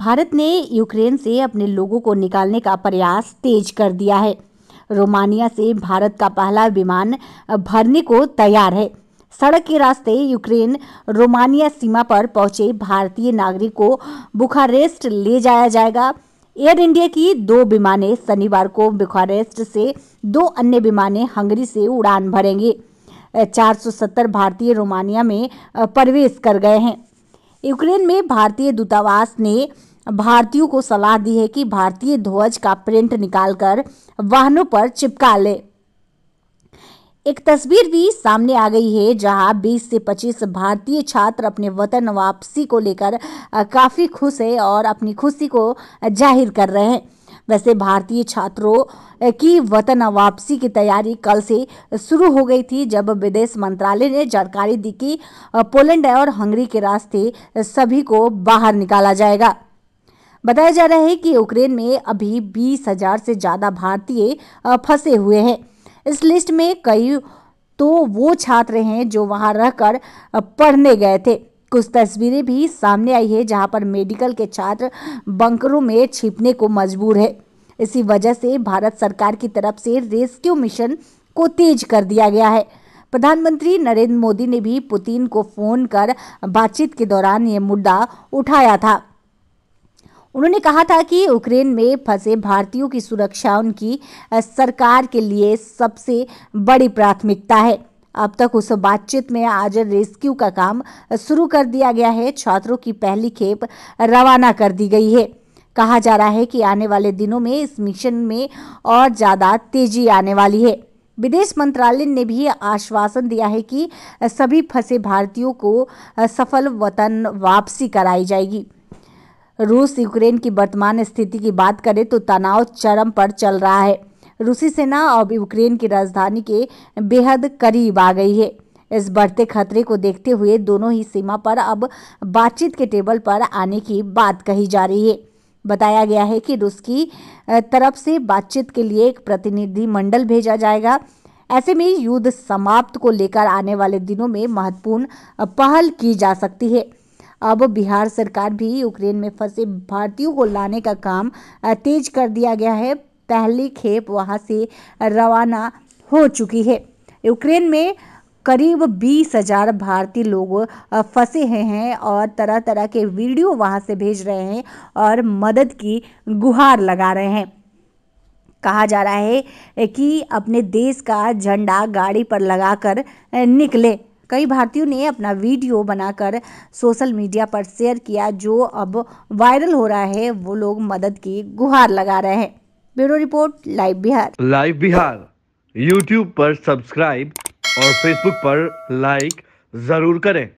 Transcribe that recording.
भारत ने यूक्रेन से अपने लोगों को निकालने का प्रयास तेज कर दिया है रोमानिया से भारत का पहला विमान भरने को तैयार है सड़क के रास्ते यूक्रेन रोमानिया सीमा पर पहुंचे भारतीय नागरिक को बुखारेस्ट ले जाया जाएगा एयर इंडिया की दो विमानें शनिवार को बुखारेस्ट से दो अन्य विमानें हंगरी से उड़ान भरेंगे 470 भारतीय रोमानिया में प्रवेश कर गए हैं यूक्रेन में भारतीय दूतावास ने भारतीयों को सलाह दी है कि भारतीय ध्वज का प्रिंट निकालकर वाहनों पर चिपका ले एक तस्वीर भी सामने आ गई है जहां 20 से 25 भारतीय छात्र अपने वतन वापसी को लेकर काफ़ी खुश है और अपनी खुशी को जाहिर कर रहे हैं वैसे भारतीय छात्रों की वतन वापसी की तैयारी कल से शुरू हो गई थी जब विदेश मंत्रालय ने जानकारी दी कि पोलैंड और हंगरी के रास्ते सभी को बाहर निकाला जाएगा बताया जा रहा है कि यूक्रेन में अभी बीस हजार से ज़्यादा भारतीय फंसे हुए हैं इस लिस्ट में कई तो वो छात्र हैं जो वहाँ रहकर पढ़ने गए थे कुछ तस्वीरें भी सामने आई है जहाँ पर मेडिकल के छात्र बंकरों में छिपने को मजबूर है इसी वजह से भारत सरकार की तरफ से रेस्क्यू मिशन को तेज कर दिया गया है प्रधानमंत्री नरेंद्र मोदी ने भी पुतिन को फोन कर बातचीत के दौरान ये मुद्दा उठाया था उन्होंने कहा था कि यूक्रेन में फंसे भारतीयों की सुरक्षा उनकी सरकार के लिए सबसे बड़ी प्राथमिकता है अब तक उस बातचीत में आज रेस्क्यू का काम शुरू कर दिया गया है छात्रों की पहली खेप रवाना कर दी गई है कहा जा रहा है कि आने वाले दिनों में इस मिशन में और ज़्यादा तेजी आने वाली है विदेश मंत्रालय ने भी आश्वासन दिया है कि सभी फंसे भारतीयों को सफल वतन वापसी कराई जाएगी रूस यूक्रेन की वर्तमान स्थिति की बात करें तो तनाव चरम पर चल रहा है रूसी सेना अब यूक्रेन की राजधानी के बेहद करीब आ गई है इस बढ़ते खतरे को देखते हुए दोनों ही सीमा पर अब बातचीत के टेबल पर आने की बात कही जा रही है बताया गया है कि रूस की तरफ से बातचीत के लिए एक प्रतिनिधि मंडल भेजा जाएगा ऐसे में युद्ध समाप्त को लेकर आने वाले दिनों में महत्वपूर्ण पहल की जा सकती है अब बिहार सरकार भी यूक्रेन में फंसे भारतीयों को लाने का काम तेज कर दिया गया है पहली खेप वहां से रवाना हो चुकी है यूक्रेन में करीब बीस हजार भारतीय लोग फंसे हुए हैं और तरह तरह के वीडियो वहां से भेज रहे हैं और मदद की गुहार लगा रहे हैं कहा जा रहा है कि अपने देश का झंडा गाड़ी पर लगाकर निकले कई भारतीयों ने अपना वीडियो बनाकर सोशल मीडिया पर शेयर किया जो अब वायरल हो रहा है वो लोग मदद की गुहार लगा रहे हैं bureau report live Bihar live Bihar YouTube पर सब्सक्राइब और फेसबुक पर लाइक जरूर करें